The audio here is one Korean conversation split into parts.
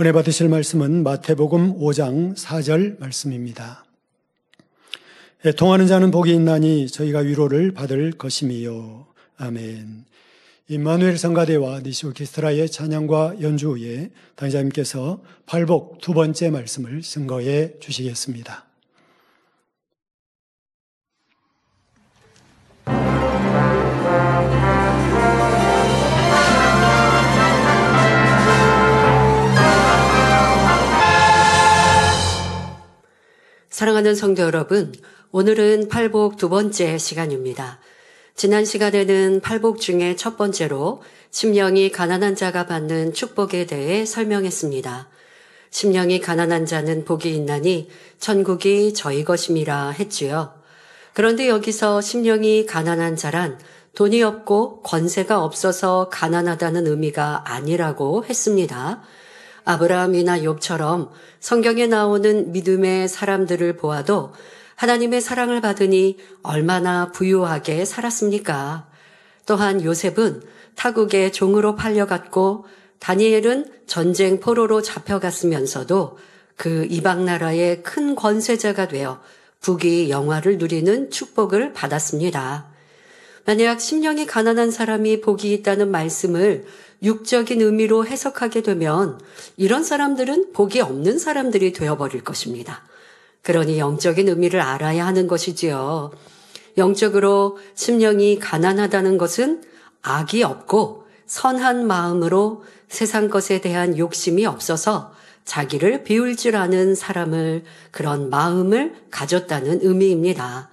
은혜 받으실 말씀은 마태복음 5장 4절 말씀입니다. 예, 통하는 자는 복이 있나니 저희가 위로를 받을 것임이요. 아멘. 임마누엘 성가대와 니시오키스트라의 찬양과 연주 후에 당자님께서 팔복 두 번째 말씀을 증거해 주시겠습니다. 사랑하는 성도 여러분, 오늘은 팔복 두 번째 시간입니다. 지난 시간에는 팔복 중에 첫 번째로 심령이 가난한 자가 받는 축복에 대해 설명했습니다. 심령이 가난한 자는 복이 있나니 천국이 저희 것임이라 했지요. 그런데 여기서 심령이 가난한 자란 돈이 없고 권세가 없어서 가난하다는 의미가 아니라고 했습니다. 아브라함이나 욥처럼 성경에 나오는 믿음의 사람들을 보아도 하나님의 사랑을 받으니 얼마나 부유하게 살았습니까? 또한 요셉은 타국의 종으로 팔려갔고 다니엘은 전쟁 포로로 잡혀갔으면서도 그 이방 나라의 큰 권세자가 되어 북이 영화를 누리는 축복을 받았습니다. 만약 심령이 가난한 사람이 복이 있다는 말씀을 육적인 의미로 해석하게 되면 이런 사람들은 복이 없는 사람들이 되어버릴 것입니다. 그러니 영적인 의미를 알아야 하는 것이지요. 영적으로 심령이 가난하다는 것은 악이 없고 선한 마음으로 세상 것에 대한 욕심이 없어서 자기를 비울 줄 아는 사람을 그런 마음을 가졌다는 의미입니다.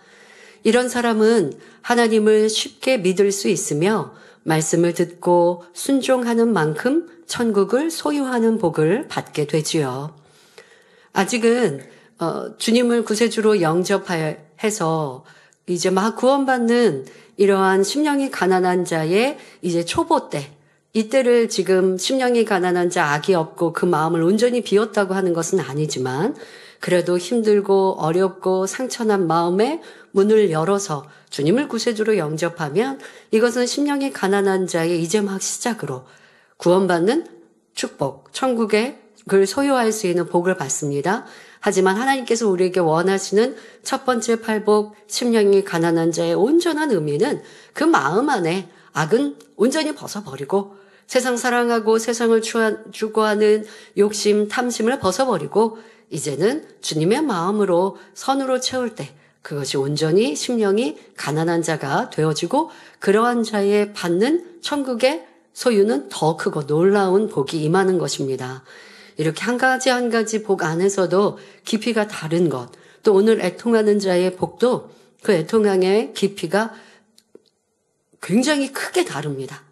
이런 사람은 하나님을 쉽게 믿을 수 있으며 말씀을 듣고 순종하는 만큼 천국을 소유하는 복을 받게 되지요. 아직은 어, 주님을 구세주로 영접해서 이제 막 구원받는 이러한 심령이 가난한 자의 이제 초보 때 이때를 지금 심령이 가난한 자 악이 없고 그 마음을 온전히 비웠다고 하는 것은 아니지만 그래도 힘들고 어렵고 상처난 마음에 문을 열어서 주님을 구세주로 영접하면 이것은 심령이 가난한 자의 이제 막 시작으로 구원받는 축복, 천국의 그걸 소유할 수 있는 복을 받습니다. 하지만 하나님께서 우리에게 원하시는 첫 번째 팔복, 심령이 가난한 자의 온전한 의미는 그 마음 안에 악은 온전히 벗어버리고 세상 사랑하고 세상을 추구하는 욕심, 탐심을 벗어버리고 이제는 주님의 마음으로 선으로 채울 때 그것이 온전히 심령이 가난한 자가 되어지고 그러한 자의 받는 천국의 소유는 더 크고 놀라운 복이 임하는 것입니다. 이렇게 한 가지 한 가지 복 안에서도 깊이가 다른 것, 또 오늘 애통하는 자의 복도 그 애통향의 깊이가 굉장히 크게 다릅니다.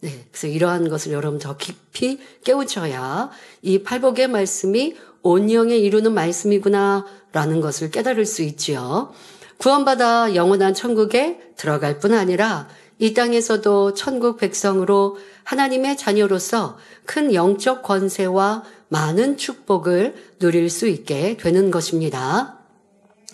네, 그래서 이러한 것을 여러분 더 깊이 깨우쳐야 이 팔복의 말씀이 온영에 이루는 말씀이구나라는 것을 깨달을 수 있지요. 구원받아 영원한 천국에 들어갈 뿐 아니라 이 땅에서도 천국 백성으로 하나님의 자녀로서 큰 영적 권세와 많은 축복을 누릴 수 있게 되는 것입니다.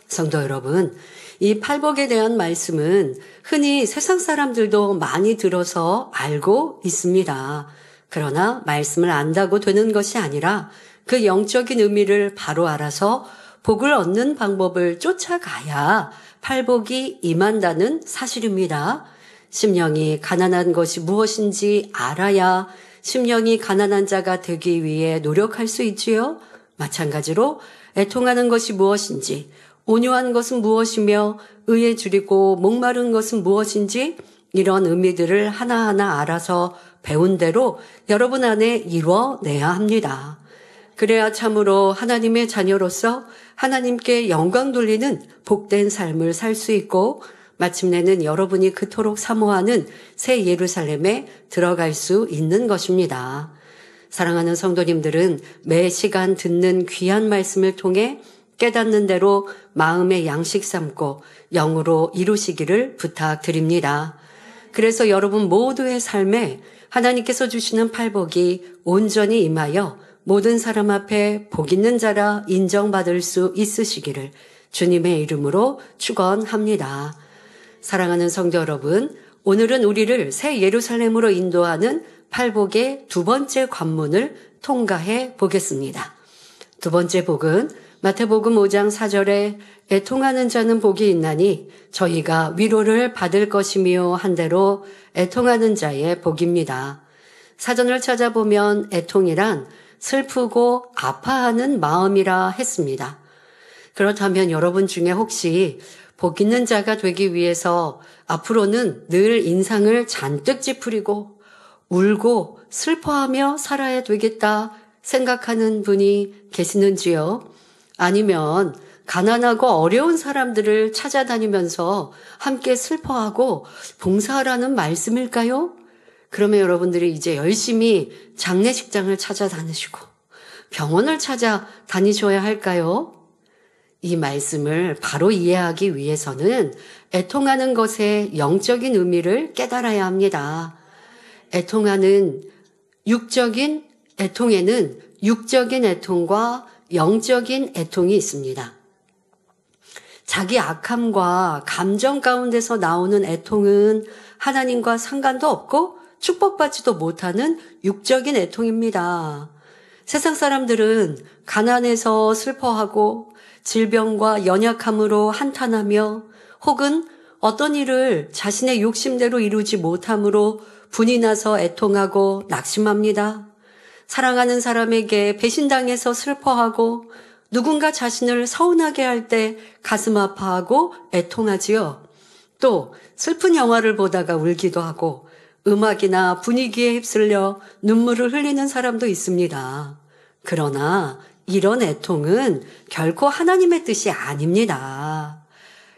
성도 여러분, 이 팔복에 대한 말씀은 흔히 세상 사람들도 많이 들어서 알고 있습니다. 그러나 말씀을 안다고 되는 것이 아니라 그 영적인 의미를 바로 알아서 복을 얻는 방법을 쫓아가야 팔복이 임한다는 사실입니다. 심령이 가난한 것이 무엇인지 알아야 심령이 가난한 자가 되기 위해 노력할 수 있지요. 마찬가지로 애통하는 것이 무엇인지 온유한 것은 무엇이며 의에 줄이고 목마른 것은 무엇인지 이런 의미들을 하나하나 알아서 배운 대로 여러분 안에 이뤄내야 합니다. 그래야 참으로 하나님의 자녀로서 하나님께 영광 돌리는 복된 삶을 살 수 있고 마침내는 여러분이 그토록 사모하는 새 예루살렘에 들어갈 수 있는 것입니다. 사랑하는 성도님들은 매 시간 듣는 귀한 말씀을 통해 깨닫는 대로 마음의 양식 삼고 영으로 이루시기를 부탁드립니다. 그래서 여러분 모두의 삶에 하나님께서 주시는 팔복이 온전히 임하여 모든 사람 앞에 복 있는 자라 인정받을 수 있으시기를 주님의 이름으로 축원합니다. 사랑하는 성도 여러분, 오늘은 우리를 새 예루살렘으로 인도하는 팔복의 두 번째 관문을 통과해 보겠습니다. 두 번째 복은 마태복음 5장 4절에 애통하는 자는 복이 있나니 저희가 위로를 받을 것이며 한대로 애통하는 자의 복입니다. 사전을 찾아보면 애통이란 슬프고 아파하는 마음이라 했습니다. 그렇다면 여러분 중에 혹시 복 있는 자가 되기 위해서 앞으로는 늘 인상을 잔뜩 찌푸리고 울고 슬퍼하며 살아야 되겠다 생각하는 분이 계시는지요? 아니면 가난하고 어려운 사람들을 찾아다니면서 함께 슬퍼하고 봉사하라는 말씀일까요? 그러면 여러분들이 이제 열심히 장례식장을 찾아다니시고 병원을 찾아다니셔야 할까요? 이 말씀을 바로 이해하기 위해서는 애통하는 것의 영적인 의미를 깨달아야 합니다. 애통하는 육적인 애통에는 육적인 애통과 영적인 애통이 있습니다. 자기 악함과 감정 가운데서 나오는 애통은 하나님과 상관도 없고 축복받지도 못하는 육적인 애통입니다. 세상 사람들은 가난해서 슬퍼하고 질병과 연약함으로 한탄하며 혹은 어떤 일을 자신의 욕심대로 이루지 못함으로 분이 나서 애통하고 낙심합니다. 사랑하는 사람에게 배신당해서 슬퍼하고 누군가 자신을 서운하게 할 때 가슴 아파하고 애통하지요. 또 슬픈 영화를 보다가 울기도 하고 음악이나 분위기에 휩쓸려 눈물을 흘리는 사람도 있습니다. 그러나 이런 애통은 결코 하나님의 뜻이 아닙니다.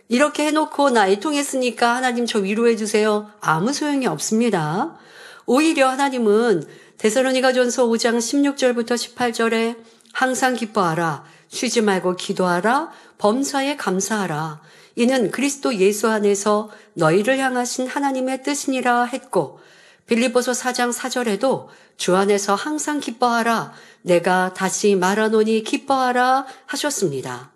이렇게 해놓고 나 애통했으니까 하나님 저 위로해 주세요. 아무 소용이 없습니다. 오히려 하나님은 대살로니가전서 5장 16절부터 18절에 항상 기뻐하라 쉬지 말고 기도하라 범사에 감사하라 이는 그리스도 예수 안에서 너희를 향하신 하나님의 뜻이니라 했고 빌리보서 4장 4절에도 주 안에서 항상 기뻐하라 내가 다시 말하노니 기뻐하라 하셨습니다.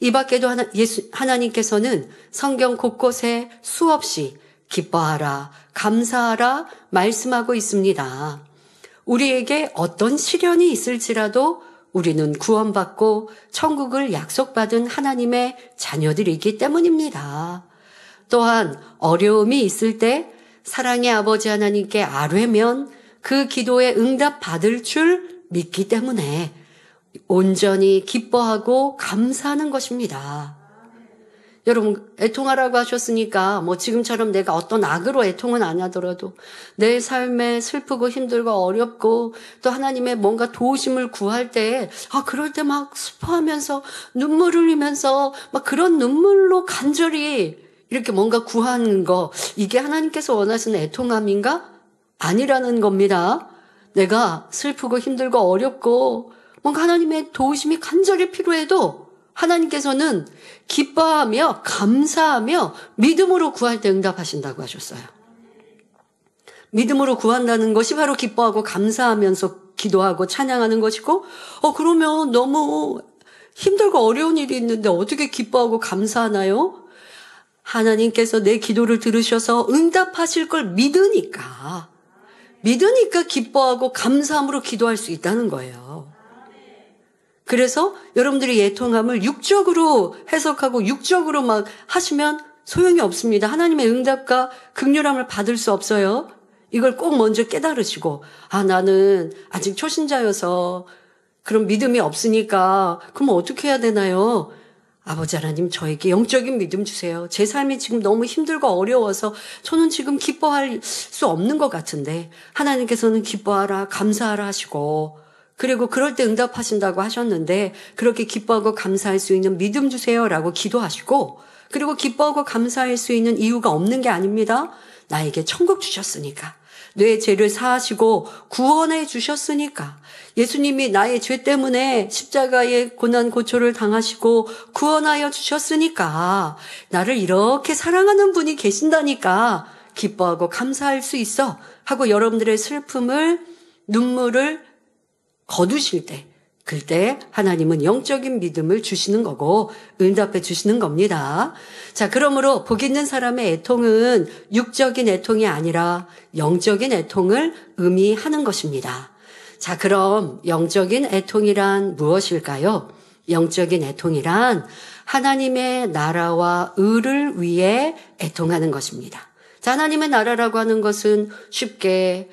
이 밖에도 하나, 예수, 하나님께서는 성경 곳곳에 수없이 기뻐하라, 감사하라 말씀하고 있습니다. 우리에게 어떤 시련이 있을지라도 우리는 구원받고 천국을 약속받은 하나님의 자녀들이기 때문입니다. 또한 어려움이 있을 때 사랑의 아버지 하나님께 아뢰면 그 기도에 응답받을 줄 믿기 때문에 온전히 기뻐하고 감사하는 것입니다. 여러분 애통하라고 하셨으니까 뭐 지금처럼 내가 어떤 악으로 애통은 안 하더라도 내 삶에 슬프고 힘들고 어렵고 또 하나님의 뭔가 도우심을 구할 때 아 그럴 때 막슬포하면서 눈물 흘리면서 막 그런 눈물로 간절히 이렇게 뭔가 구하는 거 이게 하나님께서 원하시는 애통함인가? 아니라는 겁니다. 내가 슬프고 힘들고 어렵고 뭔가 하나님의 도우심이 간절히 필요해도 하나님께서는 기뻐하며 감사하며 믿음으로 구할 때 응답하신다고 하셨어요. 믿음으로 구한다는 것이 바로 기뻐하고 감사하면서 기도하고 찬양하는 것이고, 어, 그러면 너무 힘들고 어려운 일이 있는데 어떻게 기뻐하고 감사하나요? 하나님께서 내 기도를 들으셔서 응답하실 걸 믿으니까, 믿으니까 기뻐하고 감사함으로 기도할 수 있다는 거예요. 그래서 여러분들이 예통함을 육적으로 해석하고 육적으로 막 하시면 소용이 없습니다. 하나님의 응답과 극률함을 받을 수 없어요. 이걸 꼭 먼저 깨달으시고, 아, 나는 아직 초신자여서 그런 믿음이 없으니까, 그럼 어떻게 해야 되나요? 아버지 하나님, 저에게 영적인 믿음 주세요. 제 삶이 지금 너무 힘들고 어려워서 저는 지금 기뻐할 수 없는 것 같은데, 하나님께서는 기뻐하라, 감사하라 하시고, 그리고 그럴 때 응답하신다고 하셨는데 그렇게 기뻐하고 감사할 수 있는 믿음 주세요라고 기도하시고 그리고 기뻐하고 감사할 수 있는 이유가 없는 게 아닙니다. 나에게 천국 주셨으니까. 내 죄를 사하시고 구원해 주셨으니까. 예수님이 나의 죄 때문에 십자가의 고난 고초를 당하시고 구원하여 주셨으니까. 나를 이렇게 사랑하는 분이 계신다니까. 기뻐하고 감사할 수 있어. 하고 여러분들의 슬픔을, 눈물을 거두실 때 그때 하나님은 영적인 믿음을 주시는 거고 응답해 주시는 겁니다. 자, 그러므로 복 있는 사람의 애통은 육적인 애통이 아니라 영적인 애통을 의미하는 것입니다. 자, 그럼 영적인 애통이란 무엇일까요? 영적인 애통이란 하나님의 나라와 의를 위해 애통하는 것입니다. 자, 하나님의 나라라고 하는 것은 쉽게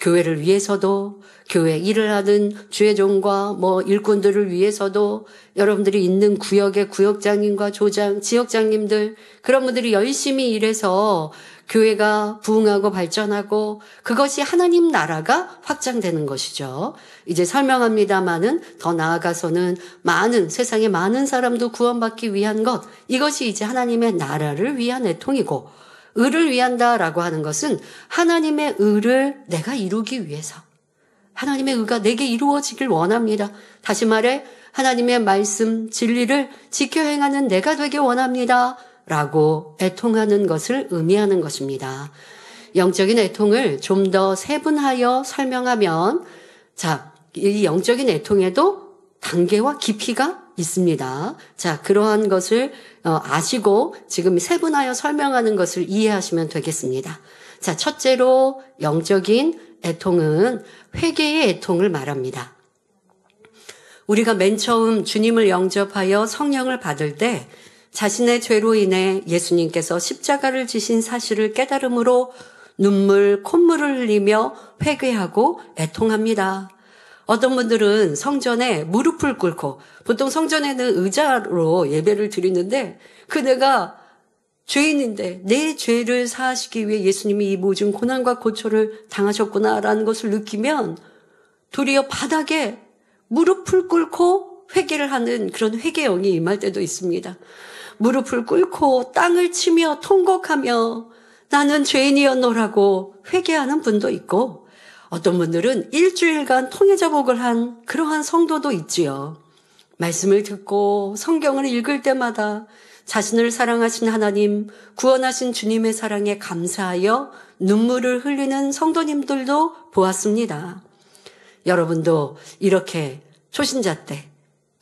교회를 위해서도 교회 일을 하는 주의 종과 뭐 일꾼들을 위해서도 여러분들이 있는 구역의 구역장님과 조장, 지역장님들 그런 분들이 열심히 일해서 교회가 부흥하고 발전하고 그것이 하나님 나라가 확장되는 것이죠. 이제 설명합니다만은 더 나아가서는 많은 세상의 많은 사람도 구원받기 위한 것 이것이 이제 하나님의 나라를 위한 애통이고 의를 위한다라고 하는 것은 하나님의 의를 내가 이루기 위해서 하나님의 의가 내게 이루어지길 원합니다. 다시 말해 하나님의 말씀 진리를 지켜 행하는 내가 되길 원합니다. 라고 애통하는 것을 의미하는 것입니다. 영적인 애통을 좀 더 세분하여 설명하면 자, 이 영적인 애통에도 단계와 깊이가 있습니다. 자, 그러한 것을 어, 아시고 지금 세분하여 설명하는 것을 이해하시면 되겠습니다. 자, 첫째로 영적인 애통은 회개의 애통을 말합니다. 우리가 맨 처음 주님을 영접하여 성령을 받을 때 자신의 죄로 인해 예수님께서 십자가를 지신 사실을 깨달음으로 눈물, 콧물을 흘리며 회개하고 애통합니다. 어떤 분들은 성전에 무릎을 꿇고 보통 성전에는 의자로 예배를 드리는데 그내가 죄인인데 내 죄를 사하시기 위해 예수님이 이 모든 고난과 고초를 당하셨구나라는 것을 느끼면 도리어 바닥에 무릎을 꿇고 회개를 하는 그런 회개형이 임할 때도 있습니다. 무릎을 꿇고 땅을 치며 통곡하며 나는 죄인이었노라고 회개하는 분도 있고 어떤 분들은 일주일간 통일자복을 한 그러한 성도도 있지요. 말씀을 듣고 성경을 읽을 때마다 자신을 사랑하신 하나님, 구원하신 주님의 사랑에 감사하여 눈물을 흘리는 성도님들도 보았습니다. 여러분도 이렇게 초신자 때,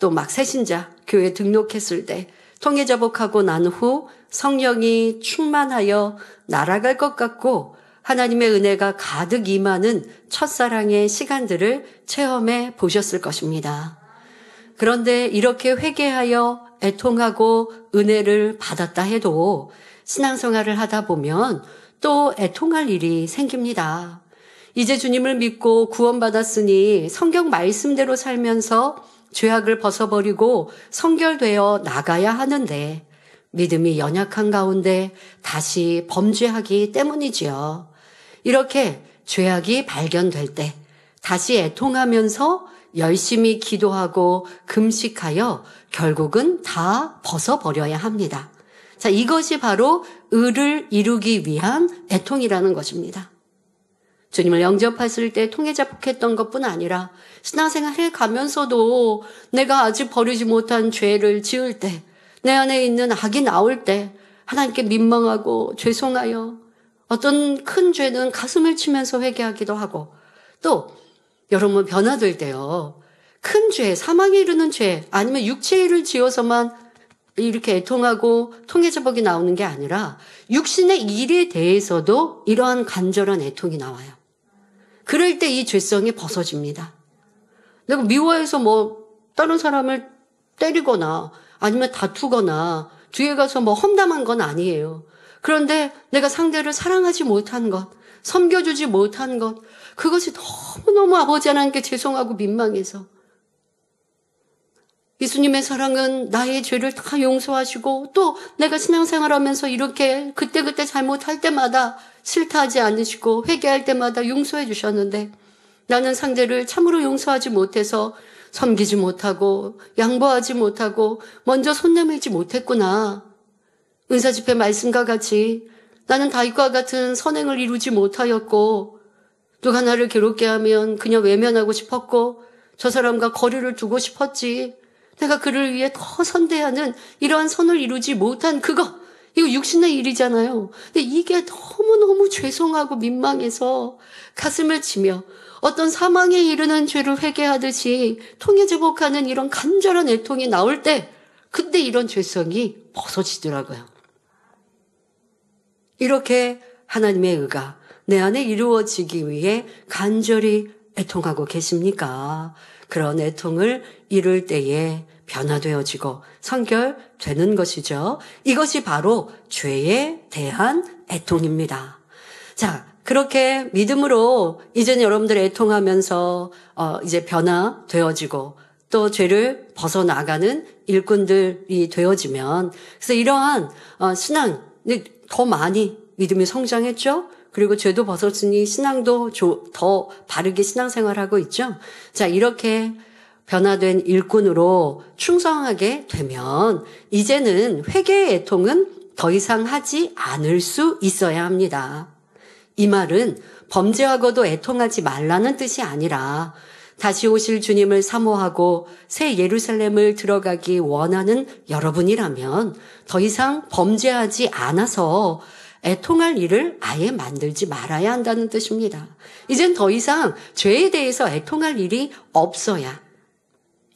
또 막 새신자 교회 등록했을 때, 통해 자복하고 난 후 성령이 충만하여 날아갈 것 같고 하나님의 은혜가 가득 임하는 첫사랑의 시간들을 체험해 보셨을 것입니다. 그런데 이렇게 회개하여 애통하고 은혜를 받았다 해도 신앙생활을 하다 보면 또 애통할 일이 생깁니다. 이제 주님을 믿고 구원받았으니 성경 말씀대로 살면서 죄악을 벗어버리고 성결되어 나가야 하는데 믿음이 연약한 가운데 다시 범죄하기 때문이지요. 이렇게 죄악이 발견될 때 다시 애통하면서 열심히 기도하고 금식하여 결국은 다 벗어버려야 합니다. 자, 이것이 바로 의를 이루기 위한 애통이라는 것입니다. 주님을 영접했을 때 통해자 폭했던 것뿐 아니라 신앙생활 해 가면서도 내가 아직 버리지 못한 죄를 지을 때, 내 안에 있는 악이 나올 때, 하나님께 민망하고 죄송하여 어떤 큰 죄는 가슴을 치면서 회개하기도 하고 또 여러분 변화될 때요. 큰 죄, 사망에 이르는 죄 아니면 육체를 지어서만 이렇게 애통하고 통해자복이 나오는 게 아니라 육신의 일에 대해서도 이러한 간절한 애통이 나와요. 그럴 때 이 죄성이 벗어집니다. 내가 미워해서 뭐 다른 사람을 때리거나 아니면 다투거나 뒤에 가서 뭐 험담한 건 아니에요. 그런데 내가 상대를 사랑하지 못한 것, 섬겨주지 못한 것, 그것이 너무너무 아버지 하나님께 죄송하고 민망해서. 예수님의 사랑은 나의 죄를 다 용서하시고 또 내가 신앙생활 하면서 이렇게 그때그때 잘못할 때마다 싫다하지 않으시고 회개할 때마다 용서해 주셨는데 나는 상대를 참으로 용서하지 못해서 섬기지 못하고 양보하지 못하고 먼저 손 내밀지 못했구나. 은사집회 말씀과 같이 나는 다윗과 같은 선행을 이루지 못하였고 누가 나를 괴롭게 하면 그녀 외면하고 싶었고 저 사람과 거리를 두고 싶었지. 내가 그를 위해 더 선대하는 이러한 선을 이루지 못한 그거 이거 육신의 일이잖아요. 근데 이게 너무너무 죄송하고 민망해서 가슴을 치며 어떤 사망에 이르는 죄를 회개하듯이 통해 제복하는 이런 간절한 애통이 나올 때 그때 이런 죄성이 벗어지더라고요. 이렇게 하나님의 의가 내 안에 이루어지기 위해 간절히 애통하고 계십니까? 그런 애통을 이룰 때에 변화되어지고 성결되는 것이죠. 이것이 바로 죄에 대한 애통입니다. 자, 그렇게 믿음으로 이제는 여러분들 애통하면서 어, 이제 변화되어지고 또 죄를 벗어나가는 일꾼들이 되어지면 그래서 이러한 어, 신앙 더 많이 믿음이 성장했죠. 그리고 죄도 벗었으니 신앙도 더 바르게 신앙생활하고 있죠. 자, 이렇게 변화된 일꾼으로 충성하게 되면 이제는 회개의 애통은 더 이상 하지 않을 수 있어야 합니다. 이 말은 범죄하고도 애통하지 말라는 뜻이 아니라 다시 오실 주님을 사모하고 새 예루살렘을 들어가기 원하는 여러분이라면 더 이상 범죄하지 않아서 애통할 일을 아예 만들지 말아야 한다는 뜻입니다. 이젠 더 이상 죄에 대해서 애통할 일이 없어야.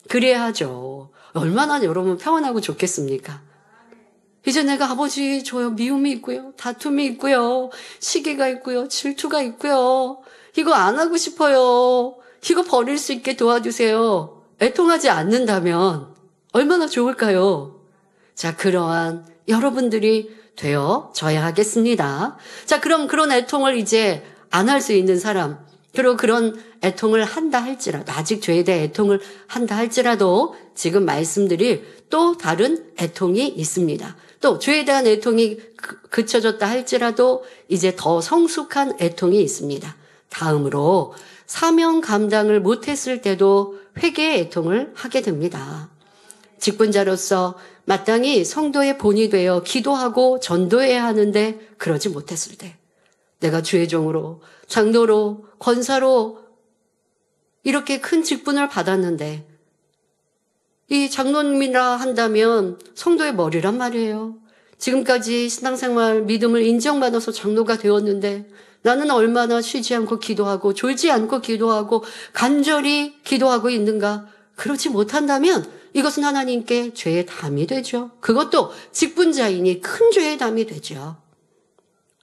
그래야 죠 얼마나 여러분 평안하고 좋겠습니까? 이제 내가 아버지 저요 미움이 있고요 다툼이 있고요 시기가 있고요 질투가 있고요 이거 안 하고 싶어요 키고 버릴 수 있게 도와주세요. 애통하지 않는다면 얼마나 좋을까요? 자, 그러한 여러분들이 되어져야 하겠습니다. 자, 그럼 그런 애통을 이제 안 할 수 있는 사람, 그리고 그런 애통을 한다 할지라도, 아직 죄에 대해 애통을 한다 할지라도 지금 말씀드릴 또 다른 애통이 있습니다. 또 죄에 대한 애통이 그, 그쳐졌다 할지라도 이제 더 성숙한 애통이 있습니다. 다음으로 사명 감당을 못했을 때도 회개의 애통을 하게 됩니다. 직분자로서 마땅히 성도의 본이 되어 기도하고 전도해야 하는데 그러지 못했을 때 내가 주의 종으로 장로로 권사로 이렇게 큰 직분을 받았는데 이 장로님이라 한다면 성도의 머리란 말이에요. 지금까지 신앙생활 믿음을 인정받아서 장로가 되었는데 나는 얼마나 쉬지 않고 기도하고 졸지 않고 기도하고 간절히 기도하고 있는가? 그렇지 못한다면 이것은 하나님께 죄의 담이 되죠. 그것도 직분자이니 큰 죄의 담이 되죠.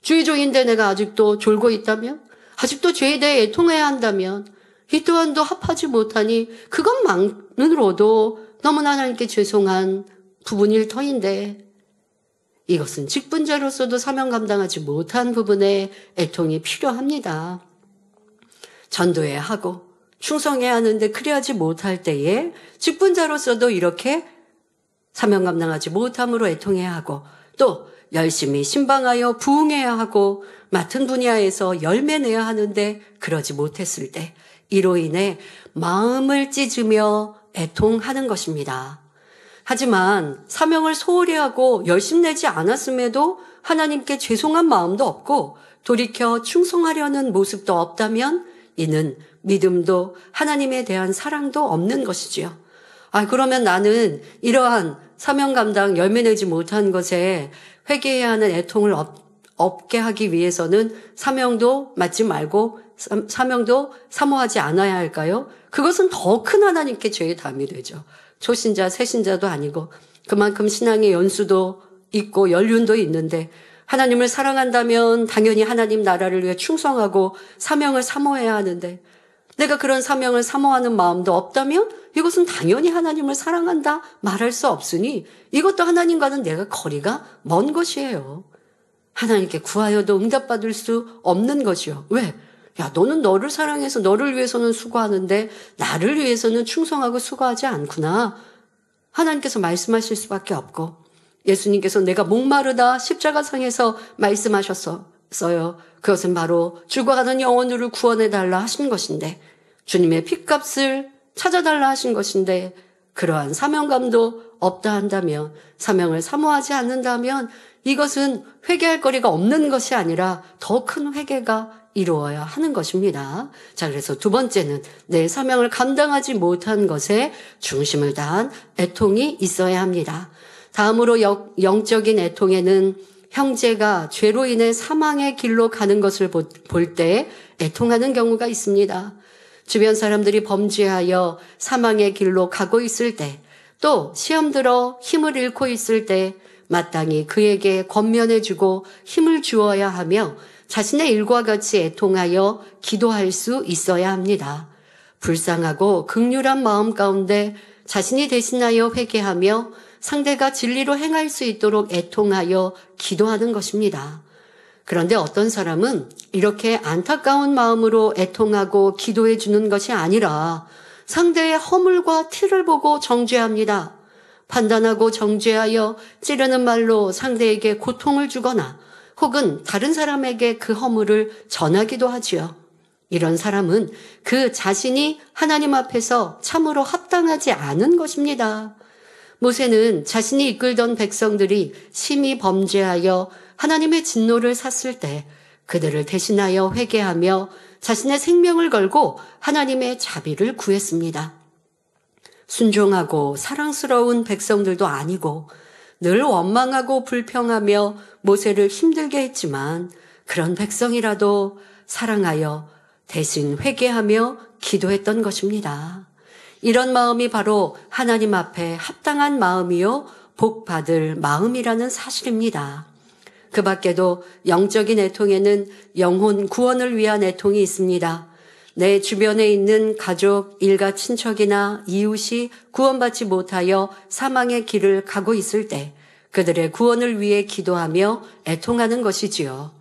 주의종인데 내가 아직도 졸고 있다면 아직도 죄에 대해 애통해야 한다면 이 또한도 합하지 못하니 그것만으로도 너무나 하나님께 죄송한 부분일 터인데 이것은 직분자로서도 사명 감당하지 못한 부분에 애통이 필요합니다. 전도해야 하고 충성해야 하는데 그리하지 못할 때에 직분자로서도 이렇게 사명 감당하지 못함으로 애통해야 하고 또 열심히 신방하여 부응해야 하고 맡은 분야에서 열매 내야 하는데 그러지 못했을 때 이로 인해 마음을 찢으며 애통하는 것입니다. 하지만 사명을 소홀히 하고 열심 내지 않았음에도 하나님께 죄송한 마음도 없고 돌이켜 충성하려는 모습도 없다면 이는 믿음도 하나님에 대한 사랑도 없는 것이지요. 아, 그러면 나는 이러한 사명 감당 열매 내지 못한 것에 회개해야 하는 애통을 없, 없게 하기 위해서는 사명도 맞지 말고 사명도 사모하지 않아야 할까요? 그것은 더 큰 하나님께 죄의 담이 되죠. 초신자, 새신자도 아니고 그만큼 신앙의 연수도 있고 연륜도 있는데 하나님을 사랑한다면 당연히 하나님 나라를 위해 충성하고 사명을 사모해야 하는데 내가 그런 사명을 사모하는 마음도 없다면 이것은 당연히 하나님을 사랑한다 말할 수 없으니 이것도 하나님과는 내가 거리가 먼 것이에요. 하나님께 구하여도 응답받을 수 없는 것이요. 왜? 야, 너는 너를 사랑해서 너를 위해서는 수고하는데 나를 위해서는 충성하고 수고하지 않구나. 하나님께서 말씀하실 수밖에 없고 예수님께서 내가 목마르다 십자가상에서 말씀하셨어요. 그것은 바로 죽어가는 영혼들을 구원해 달라 하신 것인데 주님의 핏값을 찾아달라 하신 것인데 그러한 사명감도 없다 한다면 사명을 사모하지 않는다면 이것은 회개할 거리가 없는 것이 아니라 더 큰 회개가 이루어야 하는 것입니다. 자, 그래서 두 번째는 내 사명을 감당하지 못한 것에 중심을 다한 애통이 있어야 합니다. 다음으로 영적인 애통에는 형제가 죄로 인해 사망의 길로 가는 것을 볼 때 애통하는 경우가 있습니다. 주변 사람들이 범죄하여 사망의 길로 가고 있을 때, 또 시험 들어 힘을 잃고 있을 때, 마땅히 그에게 권면해주고 힘을 주어야 하며 자신의 일과 같이 애통하여 기도할 수 있어야 합니다. 불쌍하고 극률한 마음 가운데 자신이 대신하여 회개하며 상대가 진리로 행할 수 있도록 애통하여 기도하는 것입니다. 그런데 어떤 사람은 이렇게 안타까운 마음으로 애통하고 기도해 주는 것이 아니라 상대의 허물과 틀을 보고 정죄합니다. 판단하고 정죄하여 찌르는 말로 상대에게 고통을 주거나 혹은 다른 사람에게 그 허물을 전하기도 하지요. 이런 사람은 그 자신이 하나님 앞에서 참으로 합당하지 않은 것입니다. 모세는 자신이 이끌던 백성들이 심히 범죄하여 하나님의 진노를 샀을 때 그들을 대신하여 회개하며 자신의 생명을 걸고 하나님의 자비를 구했습니다. 순종하고 사랑스러운 백성들도 아니고 늘 원망하고 불평하며 모세를 힘들게 했지만 그런 백성이라도 사랑하여 대신 회개하며 기도했던 것입니다. 이런 마음이 바로 하나님 앞에 합당한 마음이요 복 받을 마음이라는 사실입니다. 그 밖에도 영적인 애통에는 영혼 구원을 위한 애통이 있습니다. 내 주변에 있는 가족, 일가 친척이나 이웃이 구원받지 못하여 사망의 길을 가고 있을 때 그들의 구원을 위해 기도하며 애통하는 것이지요.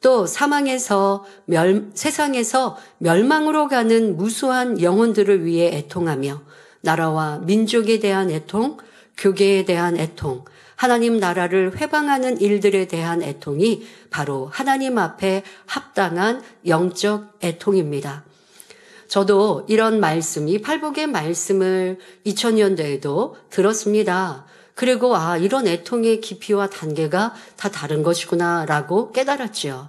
또 사망에서 멸, 세상에서 멸망으로 가는 무수한 영혼들을 위해 애통하며 나라와 민족에 대한 애통, 교계에 대한 애통, 하나님 나라를 회방하는 일들에 대한 애통이 바로 하나님 앞에 합당한 영적 애통입니다. 저도 이런 말씀이 팔복의 말씀을 2000년대에도 들었습니다. 그리고 아, 이런 애통의 깊이와 단계가 다 다른 것이구나라고 깨달았지요.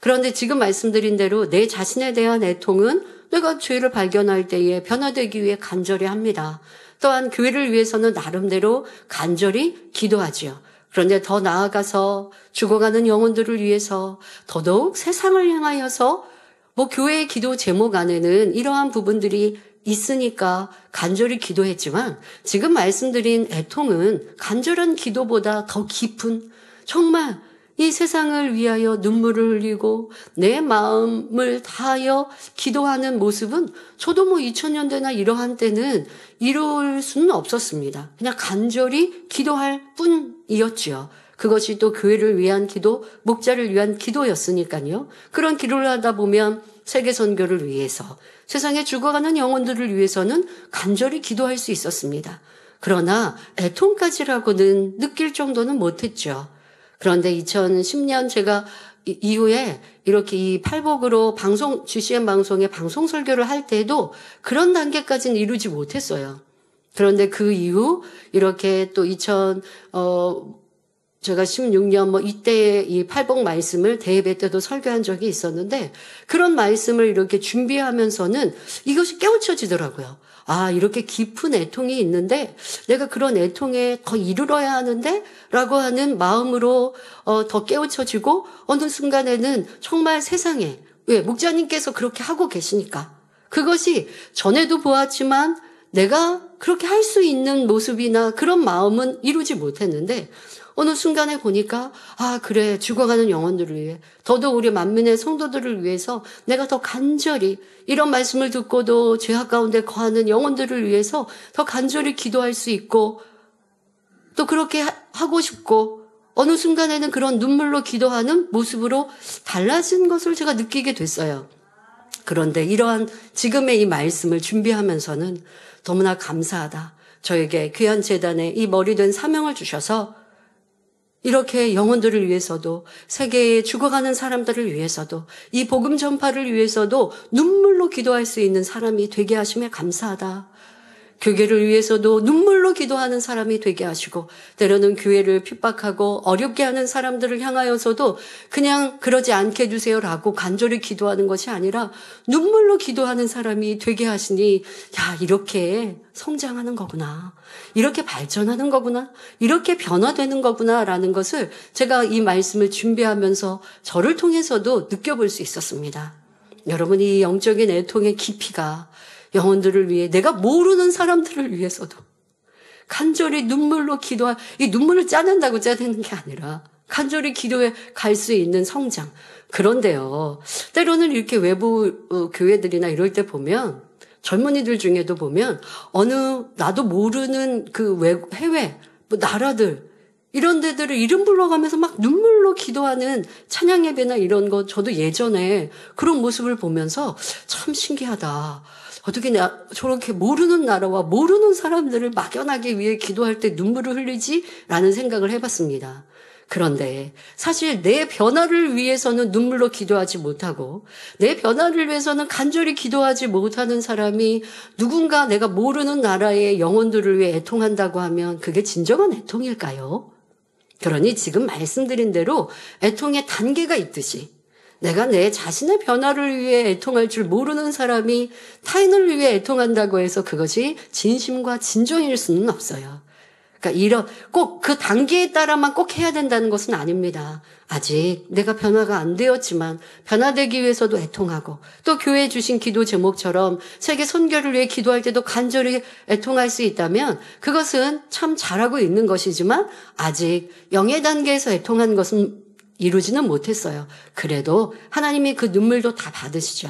그런데 지금 말씀드린 대로 내 자신에 대한 애통은 내가 죄를 발견할 때에 변화되기 위해 간절히 합니다. 또한 교회를 위해서는 나름대로 간절히 기도하지요. 그런데 더 나아가서 죽어가는 영혼들을 위해서 더더욱 세상을 향하여서 뭐 교회의 기도 제목 안에는 이러한 부분들이 있으니까 간절히 기도했지만 지금 말씀드린 애통은 간절한 기도보다 더 깊은 정말 이 세상을 위하여 눈물을 흘리고 내 마음을 다하여 기도하는 모습은 저도 뭐 2000년대나 이러한 때는 이럴 수는 없었습니다. 그냥 간절히 기도할 뿐이었지요. 그것이 또 교회를 위한 기도, 목자를 위한 기도였으니까요. 그런 기도를 하다 보면 세계 선교를 위해서 세상에 죽어가는 영혼들을 위해서는 간절히 기도할 수 있었습니다. 그러나 애통까지라고는 느낄 정도는 못했죠. 그런데 2010년 제가 이후에 이렇게 이 팔복으로 방송, GCN 방송에 방송 설교를 할 때도 그런 단계까지는 이루지 못했어요. 그런데 그 이후 이렇게 또 2000, 어, 제가 16년 뭐 이때 의이 팔복 말씀을 대회배 때도 설교한 적이 있었는데 그런 말씀을 이렇게 준비하면서는 이것이 깨우쳐지더라고요. 아, 이렇게 깊은 애통이 있는데 내가 그런 애통에 더 이르러야 하는데 라고 하는 마음으로 어, 더 깨우쳐지고 어느 순간에는 정말 세상에 왜 목자님께서 그렇게 하고 계시니까 그것이 전에도 보았지만 내가 그렇게 할 수 있는 모습이나 그런 마음은 이루지 못했는데 어느 순간에 보니까 아 그래 죽어가는 영혼들을 위해 더더욱 우리 만민의 성도들을 위해서 내가 더 간절히 이런 말씀을 듣고도 죄악 가운데 거하는 영혼들을 위해서 더 간절히 기도할 수 있고 또 그렇게 하고 싶고 어느 순간에는 그런 눈물로 기도하는 모습으로 달라진 것을 제가 느끼게 됐어요. 그런데 이러한 지금의 이 말씀을 준비하면서는 너무나 감사하다. 저에게 귀한 재단에 이 머리 된 사명을 주셔서 이렇게 영혼들을 위해서도 세계에 죽어가는 사람들을 위해서도 이 복음 전파를 위해서도 눈물로 기도할 수 있는 사람이 되게 하심에 감사하다. 교계를 위해서도 눈물로 기도하는 사람이 되게 하시고 때로는 교회를 핍박하고 어렵게 하는 사람들을 향하여서도 그냥 그러지 않게 해주세요라고 간절히 기도하는 것이 아니라 눈물로 기도하는 사람이 되게 하시니 야 이렇게 성장하는 거구나 이렇게 발전하는 거구나 이렇게 변화되는 거구나라는 것을 제가 이 말씀을 준비하면서 저를 통해서도 느껴볼 수 있었습니다. 여러분 이 영적인 애통의 깊이가 영혼들을 위해 내가 모르는 사람들을 위해서도 간절히 눈물로 기도할 이 눈물을 짜낸다고 짜내는 게 아니라 간절히 기도해갈 수 있는 성장. 그런데요. 때로는 이렇게 외부 어, 교회들이나 이럴 때 보면 젊은이들 중에도 보면 어느 나도 모르는 그 외, 해외 뭐 나라들 이런 데들을 이름 불러가면서 막 눈물로 기도하는 찬양 예배나 이런 거 저도 예전에 그런 모습을 보면서 참 신기하다. 어떻게 나, 저렇게 모르는 나라와 모르는 사람들을 막연하게 위해 기도할 때 눈물을 흘리지라는 생각을 해봤습니다. 그런데 사실 내 변화를 위해서는 눈물로 기도하지 못하고 내 변화를 위해서는 간절히 기도하지 못하는 사람이 누군가 내가 모르는 나라의 영혼들을 위해 애통한다고 하면 그게 진정한 애통일까요? 그러니 지금 말씀드린 대로 애통의 단계가 있듯이 내가 내 자신의 변화를 위해 애통할 줄 모르는 사람이 타인을 위해 애통한다고 해서 그것이 진심과 진정일 수는 없어요. 그러니까 이런 꼭 그 단계에 따라만 꼭 해야 된다는 것은 아닙니다. 아직 내가 변화가 안 되었지만 변화되기 위해서도 애통하고 또 교회 주신 기도 제목처럼 세계 선교를 위해 기도할 때도 간절히 애통할 수 있다면 그것은 참 잘하고 있는 것이지만 아직 영의 단계에서 애통한 것은 이루지는 못했어요. 그래도 하나님이 그 눈물도 다 받으시죠.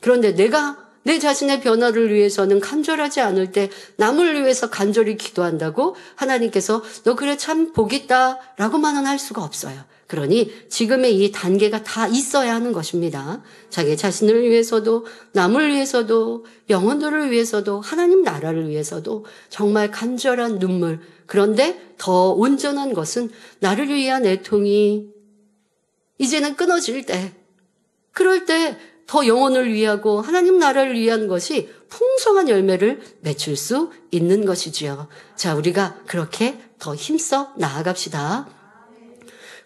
그런데 내가 내 자신의 변화를 위해서는 간절하지 않을 때 남을 위해서 간절히 기도한다고 하나님께서 너 그래 참 복있다 라고만은 할 수가 없어요. 그러니 지금의 이 단계가 다 있어야 하는 것입니다. 자기 자신을 위해서도 남을 위해서도 영혼들을 위해서도 하나님 나라를 위해서도 정말 간절한 눈물 그런데 더 온전한 것은 나를 위한 애통이 이제는 끊어질 때, 그럴 때 더 영혼을 위하고 하나님 나라를 위한 것이 풍성한 열매를 맺을 수 있는 것이지요. 자, 우리가 그렇게 더 힘써 나아갑시다.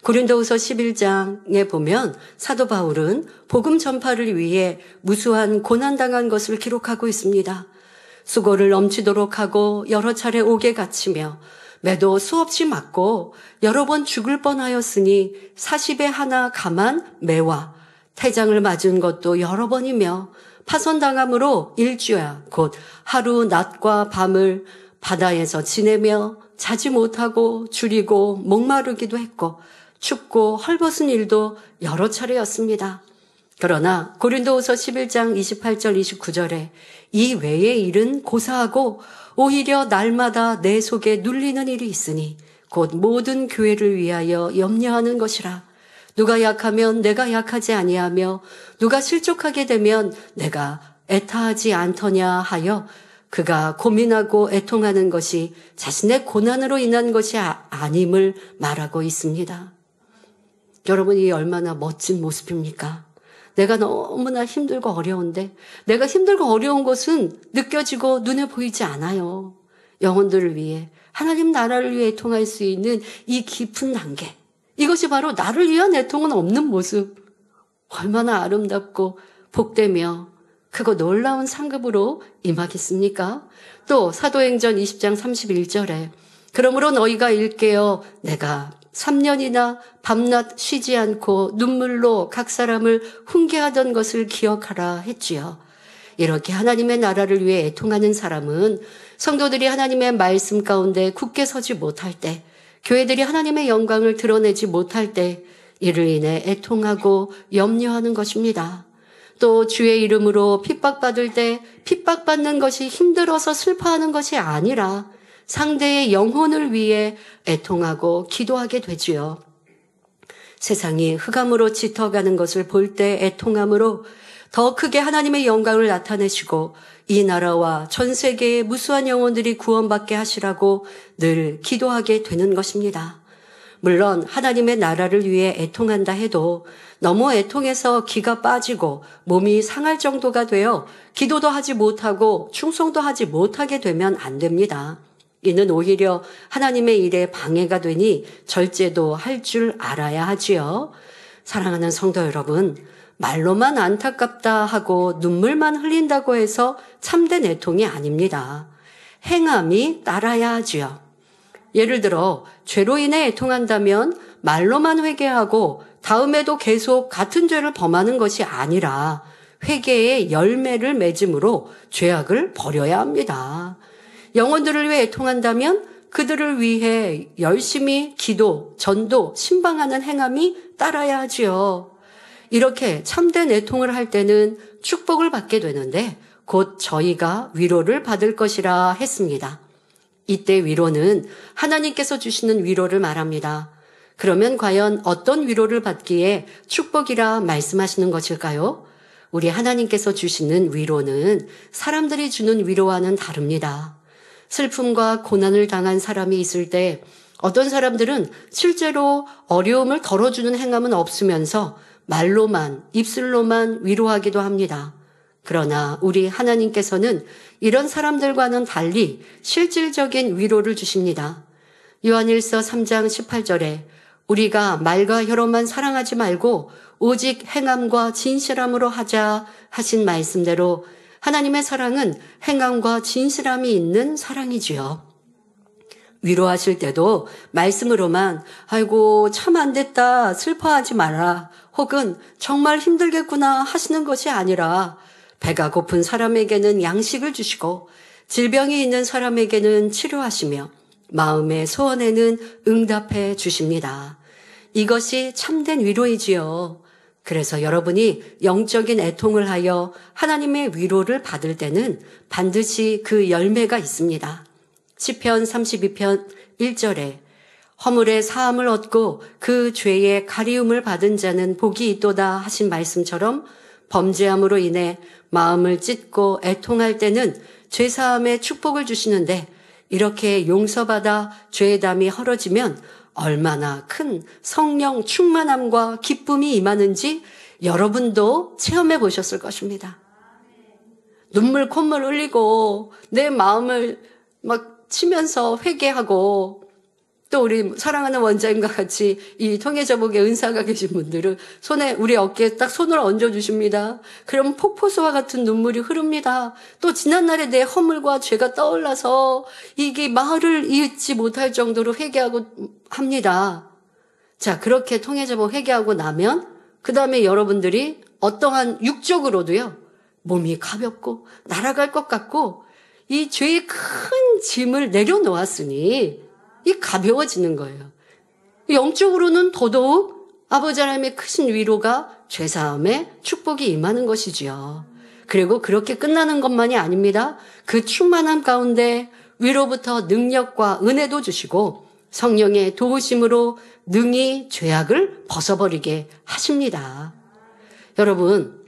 고린도후서 11장에 보면 사도 바울은 복음 전파를 위해 무수한 고난당한 것을 기록하고 있습니다. 수고를 넘치도록 하고 여러 차례 오게 갇히며 매도 수없이 맞고 여러 번 죽을 뻔하였으니 사십에 하나 가만 매와 태장을 맞은 것도 여러 번이며 파손당함으로 일주야 곧 하루 낮과 밤을 바다에서 지내며 자지 못하고 줄이고 목마르기도 했고 춥고 헐벗은 일도 여러 차례였습니다. 그러나 고린도후서 11장 28절 29절에 이 외의 일은 고사하고 오히려 날마다 내 속에 눌리는 일이 있으니 곧 모든 교회를 위하여 염려하는 것이라. 누가 약하면 내가 약하지 아니하며 누가 실족하게 되면 내가 애타하지 않더냐 하여 그가 고민하고 애통하는 것이 자신의 고난으로 인한 것이 아, 아님을 말하고 있습니다. 여러분 이 얼마나 멋진 모습입니까? 내가 너무나 힘들고 어려운데 내가 힘들고 어려운 것은 느껴지고 눈에 보이지 않아요. 영혼들을 위해 하나님 나라를 위해 통할 수 있는 이 깊은 단계 이것이 바로 나를 위한 애통은 없는 모습 얼마나 아름답고 복되며 그거 놀라운 상급으로 임하겠습니까? 또 사도행전 20장 31절에 그러므로 너희가 일깨어 내가 3년이나 밤낮 쉬지 않고 눈물로 각 사람을 훈계하던 것을 기억하라 했지요. 이렇게 하나님의 나라를 위해 애통하는 사람은 성도들이 하나님의 말씀 가운데 굳게 서지 못할 때, 교회들이 하나님의 영광을 드러내지 못할 때, 이를 인해 애통하고 염려하는 것입니다. 또 주의 이름으로 핍박받을 때 핍박받는 것이 힘들어서 슬퍼하는 것이 아니라 상대의 영혼을 위해 애통하고 기도하게 되지요. 세상이 흑암으로 짙어가는 것을 볼 때 애통함으로 더 크게 하나님의 영광을 나타내시고 이 나라와 전 세계의 무수한 영혼들이 구원받게 하시라고 늘 기도하게 되는 것입니다. 물론 하나님의 나라를 위해 애통한다 해도 너무 애통해서 기가 빠지고 몸이 상할 정도가 되어 기도도 하지 못하고 충성도 하지 못하게 되면 안 됩니다. 이는 오히려 하나님의 일에 방해가 되니 절제도 할 줄 알아야 하지요. 사랑하는 성도 여러분, 말로만 안타깝다 하고 눈물만 흘린다고 해서 참된 애통이 아닙니다. 행함이 따라야 하지요. 예를 들어 죄로 인해 애통한다면 말로만 회개하고 다음에도 계속 같은 죄를 범하는 것이 아니라 회개의 열매를 맺음으로 죄악을 버려야 합니다. 영혼들을 위해 애통한다면 그들을 위해 열심히 기도, 전도, 신방하는 행함이 따라야 하지요. 이렇게 참된 애통을 할 때는 축복을 받게 되는데 곧 저희가 위로를 받을 것이라 했습니다. 이때 위로는 하나님께서 주시는 위로를 말합니다. 그러면 과연 어떤 위로를 받기에 축복이라 말씀하시는 것일까요? 우리 하나님께서 주시는 위로는 사람들이 주는 위로와는 다릅니다. 슬픔과 고난을 당한 사람이 있을 때 어떤 사람들은 실제로 어려움을 덜어주는 행함은 없으면서 말로만, 입술로만 위로하기도 합니다. 그러나 우리 하나님께서는 이런 사람들과는 달리 실질적인 위로를 주십니다. 요한일서 3장 18절에 우리가 말과 혀로만 사랑하지 말고 오직 행함과 진실함으로 하자 하신 말씀대로 하나님의 사랑은 행함과 진실함이 있는 사랑이지요. 위로하실 때도 말씀으로만 아이고 참 안 됐다 슬퍼하지 마라 혹은 정말 힘들겠구나 하시는 것이 아니라 배가 고픈 사람에게는 양식을 주시고 질병이 있는 사람에게는 치료하시며 마음의 소원에는 응답해 주십니다. 이것이 참된 위로이지요. 그래서 여러분이 영적인 애통을 하여 하나님의 위로를 받을 때는 반드시 그 열매가 있습니다. 시편 32편 1절에 허물의 사함을 얻고 그 죄의 가리움을 받은 자는 복이 있도다 하신 말씀처럼 범죄함으로 인해 마음을 찢고 애통할 때는 죄사함의 축복을 주시는데 이렇게 용서받아 죄의 담이 헐어지면 얼마나 큰 성령 충만함과 기쁨이 임하는지 여러분도 체험해 보셨을 것입니다. 눈물 콧물 흘리고 내 마음을 막 치면서 회개하고 또 우리 사랑하는 원장님과 같이 이 통해자복의 은사가 계신 분들은 손에 우리 어깨에 딱 손을 얹어 주십니다. 그럼 폭포수와 같은 눈물이 흐릅니다. 또 지난날에 내 허물과 죄가 떠올라서 이게 말을 이윽지 못할 정도로 회개하고 합니다. 자, 그렇게 통해자복 회개하고 나면 그 다음에 여러분들이 어떠한 육적으로도요. 몸이 가볍고 날아갈 것 같고 이 죄의 큰 짐을 내려놓았으니 이 가벼워지는 거예요. 영적으로는 더더욱 아버지 하나님의 크신 위로가 죄사함에 축복이 임하는 것이지요. 그리고 그렇게 끝나는 것만이 아닙니다. 그 충만함 가운데 위로부터 능력과 은혜도 주시고 성령의 도우심으로 능히 죄악을 벗어버리게 하십니다. 여러분,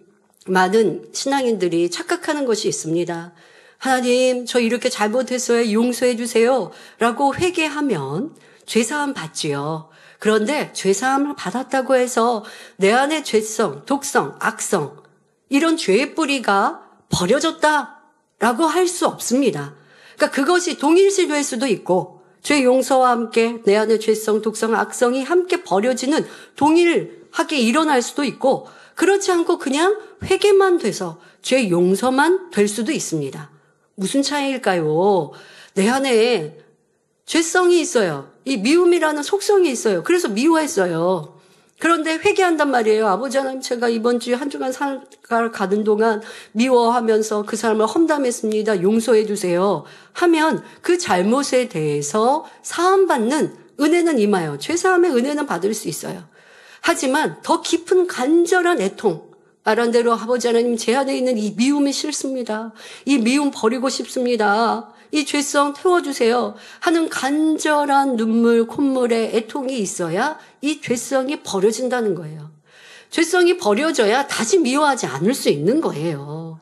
많은 신앙인들이 착각하는 것이 있습니다. 하나님, 저 이렇게 잘못했어요. 용서해 주세요. 라고 회개하면 죄사함 받지요. 그런데 죄사함을 받았다고 해서 내안에 죄성, 독성, 악성, 이런 죄의 뿌리가 버려졌다. 라고 할 수 없습니다. 그러니까 그것이 동일시 될 수도 있고, 죄 용서와 함께 내 안의 죄성, 독성, 악성이 함께 버려지는 동일하게 일어날 수도 있고, 그렇지 않고 그냥 회개만 돼서 죄 용서만 될 수도 있습니다. 무슨 차이일까요? 내 안에 죄성이 있어요. 이 미움이라는 속성이 있어요. 그래서 미워했어요. 그런데 회개한단 말이에요. 아버지 하나님 제가 이번 주에 한 주간 산가 가는 동안 미워하면서 그 사람을 험담했습니다. 용서해 주세요. 하면 그 잘못에 대해서 사함받는 은혜는 임하여. 죄사함의 은혜는 받을 수 있어요. 하지만 더 깊은 간절한 애통, 말한 대로 아버지 하나님 제 안에 있는 이 미움이 싫습니다. 이 미움 버리고 싶습니다. 이 죄성 태워주세요. 하는 간절한 눈물, 콧물의 애통이 있어야 이 죄성이 버려진다는 거예요. 죄성이 버려져야 다시 미워하지 않을 수 있는 거예요.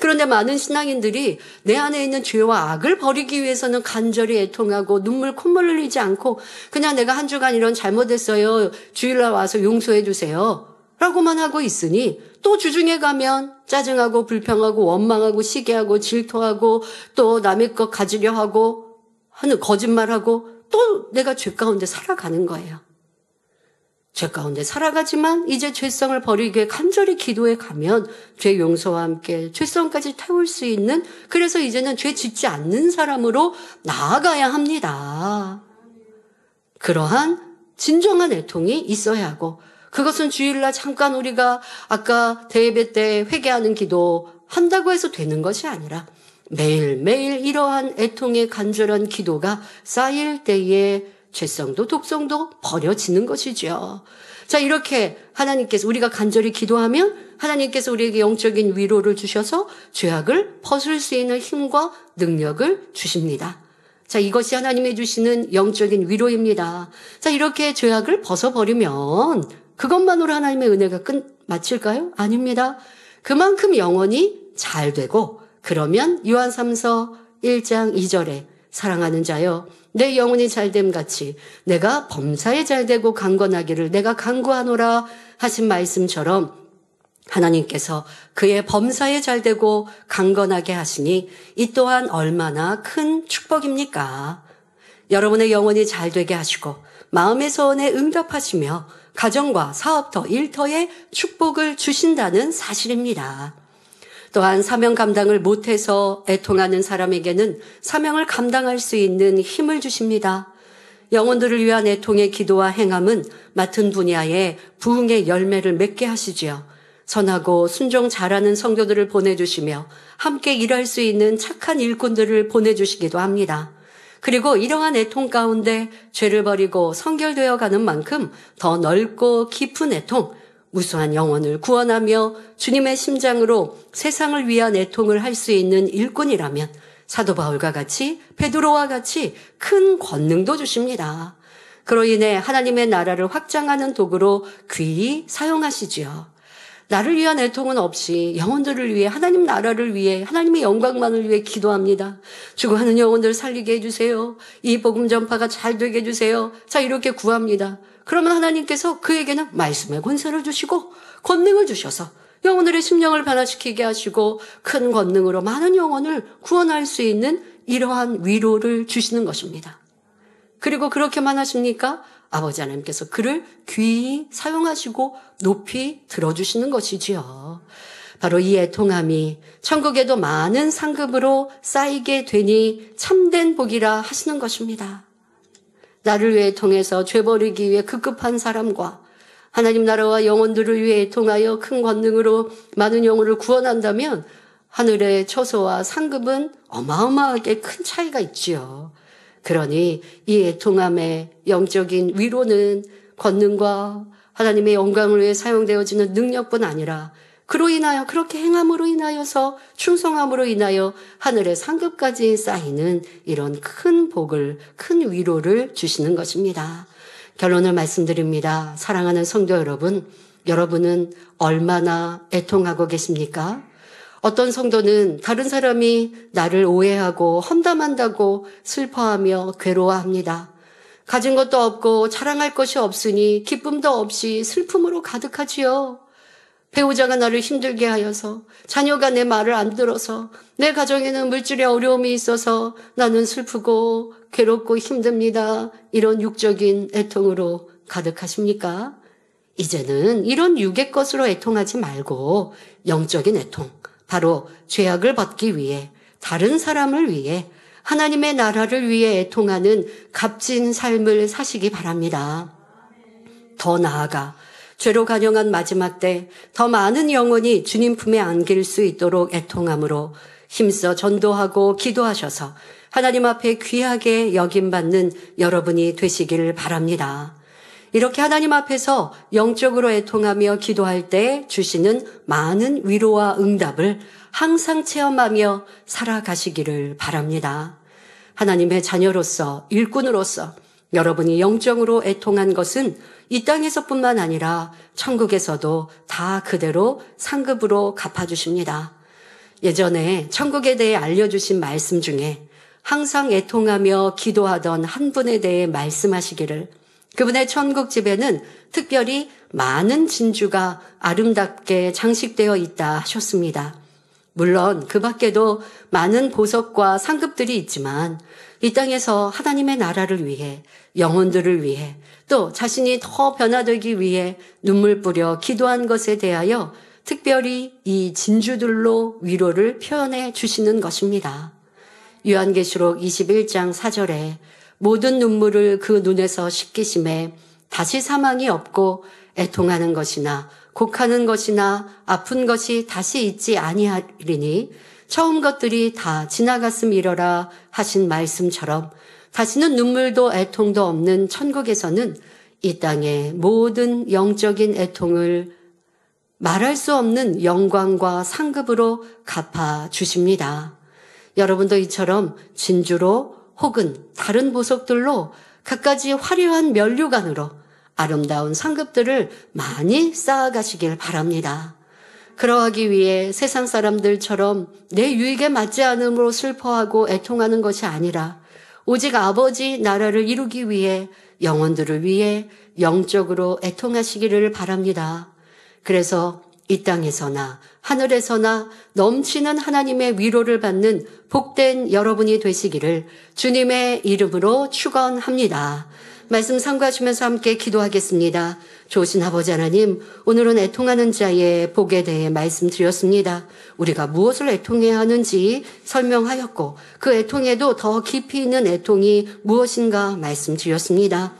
그런데 많은 신앙인들이 내 안에 있는 죄와 악을 버리기 위해서는 간절히 애통하고 눈물 콧물 흘리지 않고 그냥 내가 한 주간 이런 잘못했어요. 주일날 와서 용서해 주세요. 라고만 하고 있으니 또 주중에 가면 짜증하고 불평하고 원망하고 시기하고 질투하고 또 남의 것 가지려 하고 하는 거짓말하고 또 내가 죄 가운데 살아가는 거예요. 죄 가운데 살아가지만 이제 죄성을 버리게 간절히 기도해 가면 죄 용서와 함께 죄성까지 태울 수 있는 그래서 이제는 죄 짓지 않는 사람으로 나아가야 합니다. 그러한 진정한 애통이 있어야 하고 그것은 주일날 잠깐 우리가 아까 대예배 때 회개하는 기도 한다고 해서 되는 것이 아니라 매일매일 이러한 애통의 간절한 기도가 쌓일 때에 죄성도 독성도 버려지는 것이죠. 자, 이렇게 하나님께서 우리가 간절히 기도하면 하나님께서 우리에게 영적인 위로를 주셔서 죄악을 벗을 수 있는 힘과 능력을 주십니다. 자, 이것이 하나님이 주시는 영적인 위로입니다. 자, 이렇게 죄악을 벗어버리면 그것만으로 하나님의 은혜가 끝 마칠까요? 아닙니다. 그만큼 영혼이 잘 되고 그러면 요한삼서 1장 2절에 사랑하는 자여 내 영혼이 잘 됨 같이 내가 범사에 잘되고 강건하기를 내가 강구하노라 하신 말씀처럼 하나님께서 그의 범사에 잘되고 강건하게 하시니 이 또한 얼마나 큰 축복입니까? 여러분의 영혼이 잘 되게 하시고 마음의 소원에 응답하시며 가정과 사업터, 일터에 축복을 주신다는 사실입니다. 또한 사명 감당을 못해서 애통하는 사람에게는 사명을 감당할 수 있는 힘을 주십니다. 영혼들을 위한 애통의 기도와 행함은 맡은 분야에 부흥의 열매를 맺게 하시지요. 선하고 순종 잘하는 성교들을 보내주시며 함께 일할 수 있는 착한 일꾼들을 보내주시기도 합니다. 그리고 이러한 애통 가운데 죄를 버리고 성결되어 가는 만큼 더 넓고 깊은 애통, 무수한 영혼을 구원하며 주님의 심장으로 세상을 위한 애통을 할 수 있는 일꾼이라면 사도 바울과 같이 베드로와 같이 큰 권능도 주십니다. 그로 인해 하나님의 나라를 확장하는 도구로 귀히 사용하시지요. 나를 위한 애통은 없이 영혼들을 위해 하나님 나라를 위해 하나님의 영광만을 위해 기도합니다. 죽어가는 영혼들 을 살리게 해주세요. 이 복음 전파가 잘 되게 해주세요. 자 이렇게 구합니다. 그러면 하나님께서 그에게는 말씀의 권세를 주시고 권능을 주셔서 영혼들의 심령을 변화시키게 하시고 큰 권능으로 많은 영혼을 구원할 수 있는 이러한 위로를 주시는 것입니다. 그리고 그렇게만 하십니까? 아버지 하나님께서 그를 귀히 사용하시고 높이 들어주시는 것이지요. 바로 이 애통함이 천국에도 많은 상급으로 쌓이게 되니 참된 복이라 하시는 것입니다. 나를 위해 통해서 죄 버리기 위해 급급한 사람과 하나님 나라와 영혼들을 위해 통하여 큰 권능으로 많은 영혼을 구원한다면 하늘의 처소와 상급은 어마어마하게 큰 차이가 있지요. 그러니 이 애통함의 영적인 위로는 권능과 하나님의 영광을 위해 사용되어지는 능력뿐 아니라 그로 인하여 그렇게 행함으로 인하여서 충성함으로 인하여 하늘의 상급까지 쌓이는 이런 큰 복을 큰 위로를 주시는 것입니다. 결론을 말씀드립니다. 사랑하는 성도 여러분, 여러분은 얼마나 애통하고 계십니까? 어떤 성도는 다른 사람이 나를 오해하고 험담한다고 슬퍼하며 괴로워합니다. 가진 것도 없고 자랑할 것이 없으니 기쁨도 없이 슬픔으로 가득하지요. 배우자가 나를 힘들게 하여서 자녀가 내 말을 안 들어서 내 가정에는 물질의 어려움이 있어서 나는 슬프고 괴롭고 힘듭니다. 이런 육적인 애통으로 가득하십니까? 이제는 이런 육의 것으로 애통하지 말고 영적인 애통, 바로 죄악을 벗기 위해 다른 사람을 위해 하나님의 나라를 위해 애통하는 값진 삶을 사시기 바랍니다. 더 나아가 죄로 간영한 마지막 때 더 많은 영혼이 주님 품에 안길 수 있도록 애통함으로 힘써 전도하고 기도하셔서 하나님 앞에 귀하게 여김받는 여러분이 되시길 바랍니다. 이렇게 하나님 앞에서 영적으로 애통하며 기도할 때 주시는 많은 위로와 응답을 항상 체험하며 살아가시기를 바랍니다. 하나님의 자녀로서 일꾼으로서 여러분이 영적으로 애통한 것은 이 땅에서뿐만 아니라 천국에서도 다 그대로 상급으로 갚아주십니다. 예전에 천국에 대해 알려주신 말씀 중에 항상 애통하며 기도하던 한 분에 대해 말씀하시기를 그분의 천국 집에는 특별히 많은 진주가 아름답게 장식되어 있다 하셨습니다. 물론 그 밖에도 많은 보석과 상급들이 있지만 이 땅에서 하나님의 나라를 위해 영혼들을 위해 또 자신이 더 변화되기 위해 눈물 뿌려 기도한 것에 대하여 특별히 이 진주들로 위로를 표현해 주시는 것입니다. 유한계시록 21장 4절에 모든 눈물을 그 눈에서 씻기심에 다시 사망이 없고 애통하는 것이나 곡하는 것이나 아픈 것이 다시 있지 아니하리니 처음 것들이 다 지나갔음 이러라 하신 말씀처럼 다시는 눈물도 애통도 없는 천국에서는 이 땅의 모든 영적인 애통을 말할 수 없는 영광과 상급으로 갚아 주십니다. 여러분도 이처럼 진주로 혹은 다른 보석들로 갖가지 화려한 면류관으로 아름다운 상급들을 많이 쌓아가시길 바랍니다. 그러하기 위해 세상 사람들처럼 내 유익에 맞지 않음으로 슬퍼하고 애통하는 것이 아니라 오직 아버지 나라를 이루기 위해 영혼들을 위해 영적으로 애통하시기를 바랍니다. 그래서 이 땅에서나 하늘에서나 넘치는 하나님의 위로를 받는 복된 여러분이 되시기를 주님의 이름으로 축원합니다. 말씀 상고하시면서 함께 기도하겠습니다. 조신 아버지 하나님, 오늘은 애통하는 자의 복에 대해 말씀드렸습니다. 우리가 무엇을 애통해야 하는지 설명하였고 그 애통에도 더 깊이 있는 애통이 무엇인가 말씀드렸습니다.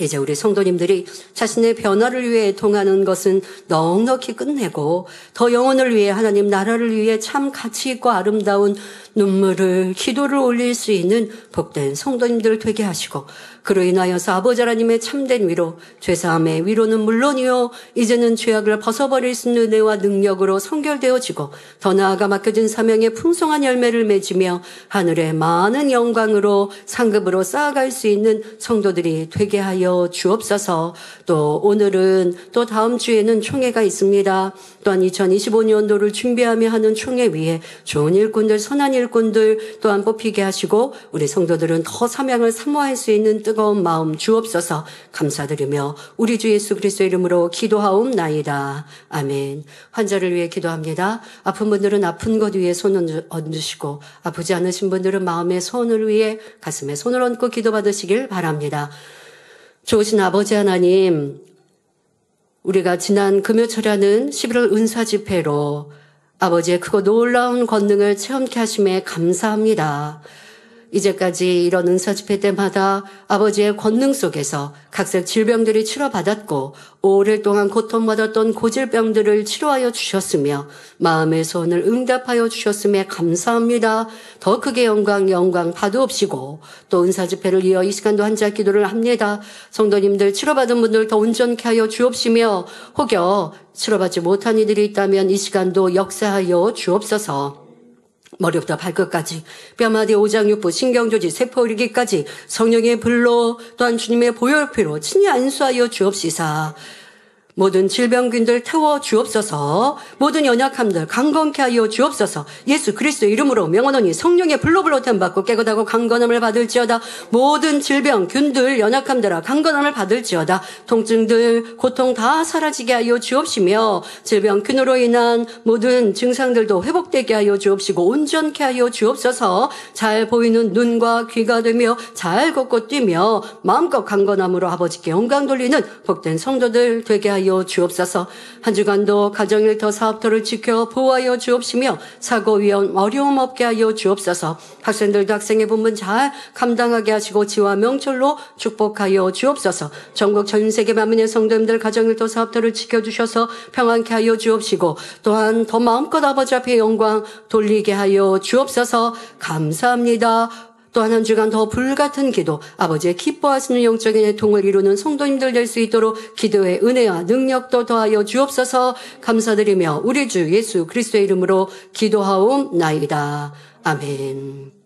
이제 우리 성도님들이 자신의 변화를 위해 통하는 것은 넉넉히 끝내고 더 영혼을 위해 하나님 나라를 위해 참 가치 있고 아름다운 눈물을 기도를 올릴 수 있는 복된 성도님들 되게 하시고 그로 인하여서 아버지 하나님의 참된 위로 죄사함의 위로는 물론이요 이제는 죄악을 벗어버릴 수 있는 은혜와 능력으로 성결되어지고 더 나아가 맡겨진 사명의 풍성한 열매를 맺으며 하늘의 많은 영광으로 상급으로 쌓아갈 수 있는 성도들이 되게 하여 하여 주옵소서 또 오늘은 또 다음 주에는 총회가 있습니다. 또한 2025년도를 준비하며 하는 총회 위해 좋은 일꾼들, 선한 일꾼들 또한 뽑히게 하시고 우리 성도들은 더 사명을 사모할 수 있는 뜨거운 마음 주옵소서 감사드리며 우리 주 예수 그리스도 이름으로 기도하옵나이다. 아멘. 환자를 위해 기도합니다. 아픈 분들은 아픈 것 위에 손을 얹으시고 아프지 않으신 분들은 마음의 손을 위해 가슴에 손을 얹고 기도받으시길 바랍니다. 좋으신 아버지 하나님, 우리가 지난 금요철야는 11월 은사 집회로 아버지의 크고 놀라운 권능을 체험케 하심에 감사합니다. 이제까지 이런 은사집회 때마다 아버지의 권능 속에서 각색 질병들이 치료받았고 오랫 동안 고통받았던 고질병들을 치료하여 주셨으며 마음의 소원을 응답하여 주셨음에 감사합니다. 더 크게 영광 영광 받도없이고또 은사집회를 이어 이 시간도 한자 기도를 합니다. 성도님들 치료받은 분들 더 온전케 하여 주옵시며 혹여 치료받지 못한 이들이 있다면 이 시간도 역사하여 주옵소서. 머리부터 발끝까지 뼈마디 오장육부 신경조지 세포리기까지 성령의 불로 또한 주님의 보혈피로 친히 안수하여 주옵시사 모든 질병균들 태워 주옵소서 모든 연약함들 강건케 하여 주옵소서 예수 그리스도 이름으로 명언하니 성령의 불로 불로 템받고 깨끗하고 강건함을 받을지어다 모든 질병균들 연약함들아 강건함을 받을지어다 통증들 고통 다 사라지게 하여 주옵시며 질병균으로 인한 모든 증상들도 회복되게 하여 주옵시고 온전케 하여 주옵소서 잘 보이는 눈과 귀가 되며 잘 걷고 뛰며 마음껏 강건함으로 아버지께 영광 돌리는 복된 성도들 되게 하여 하여 주옵소서. 한 주간도 가정일터 사업터를 지켜 보호하여 주옵시며 사고위원 어려움 없게 하여 주옵소서. 학생들도 학생의 본분 잘 감당하게 하시고 지와 명철로 축복하여 주옵소서. 전국 전 세계 만민의 성도님들 가정일터 사업터를 지켜주셔서 평안케 하여 주옵시고 또한 더 마음껏 아버지 앞에 영광 돌리게 하여 주옵소서. 감사합니다. 또한 한 주간 더 불같은 기도, 아버지의 기뻐하시는 영적인 애통을 이루는 성도님들 될 수 있도록 기도의 은혜와 능력도 더하여 주옵소서 감사드리며 우리 주 예수 그리스도의 이름으로 기도하옵나이다. 아멘.